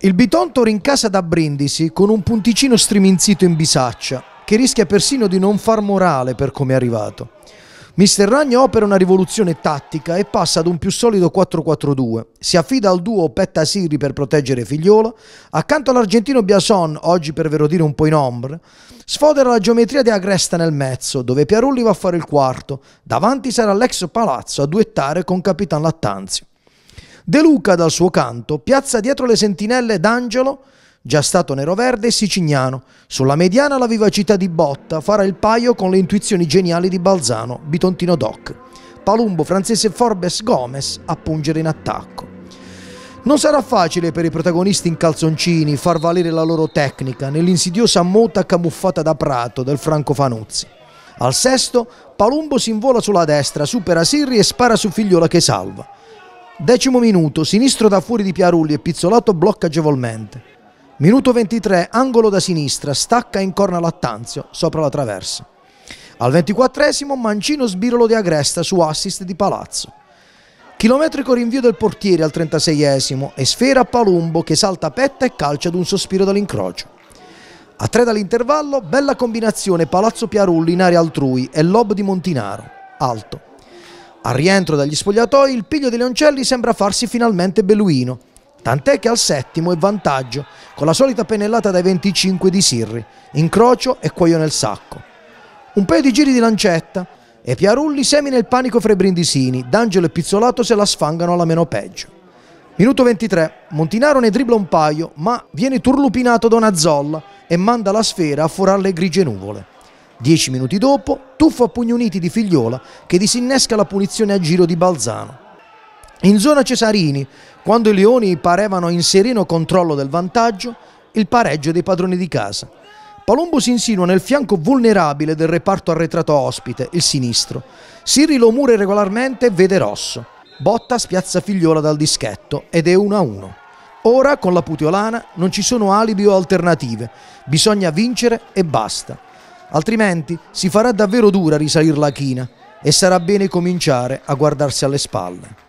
Il Bitonto rincasa da Brindisi con un punticino striminzito in bisaccia, che rischia persino di non far morale per come è arrivato. Mister Ragno opera una rivoluzione tattica e passa ad un più solido 4-4-2. Si affida al duo Petta Siri per proteggere Figliolo, accanto all'argentino Biason, oggi per vero dire un po' in ombre, sfodera la geometria di Agresta nel mezzo, dove Piarulli va a fare il quarto. Davanti sarà l'ex Palazzo a duettare con Capitan Lattanzio. De Luca, dal suo canto, piazza dietro le sentinelle d'Angelo, già stato neroverde e sicignano. Sulla mediana la vivacità di Botta farà il paio con le intuizioni geniali di Balzano, Bitontino Doc. Palumbo, Francese Forbes Gomez a pungere in attacco. Non sarà facile per i protagonisti in calzoncini far valere la loro tecnica nell'insidiosa mota camuffata da prato del Franco Fanuzzi. Al sesto, Palumbo si invola sulla destra, supera Sirri e spara su Figliola che salva. Decimo minuto, sinistro da fuori di Piarulli e Pizzolotto blocca agevolmente. Minuto 23, angolo da sinistra, stacca in corna Lattanzio, sopra la traversa. Al 24 Mancino sbirolo di Agresta su assist di Palazzo. Chilometrico rinvio del portiere al 36 e sfera a Palumbo che salta petta e calcia ad un sospiro dall'incrocio. A tre dall'intervallo, bella combinazione Palazzo Piarulli in area altrui e Lob di Montinaro, alto. Al rientro dagli spogliatoi il piglio di Leoncelli sembra farsi finalmente beluino, tant'è che al settimo è vantaggio, con la solita pennellata dai 25 di Sirri, incrocio e cuoio nel sacco. Un paio di giri di lancetta e Piarulli semina il panico fra i brindisini, D'Angelo e Pizzolato se la sfangano alla meno peggio. Minuto 23, Montinaro ne dribla un paio, ma viene turlupinato da una zolla e manda la sfera a forare le grigie nuvole. Dieci minuti dopo, tuffo a pugni uniti di Figliola che disinnesca la punizione a giro di Balzano. In zona Cesarini, quando i Leoni parevano in sereno controllo del vantaggio, il pareggio dei padroni di casa. Palombo si insinua nel fianco vulnerabile del reparto arretrato ospite, il sinistro. Siri lo mura regolarmente e vede rosso. Botta spiazza Figliola dal dischetto ed è 1-1. a Ora con la Putiolana non ci sono alibi o alternative, bisogna vincere e basta altrimenti si farà davvero dura risalire la china e sarà bene cominciare a guardarsi alle spalle.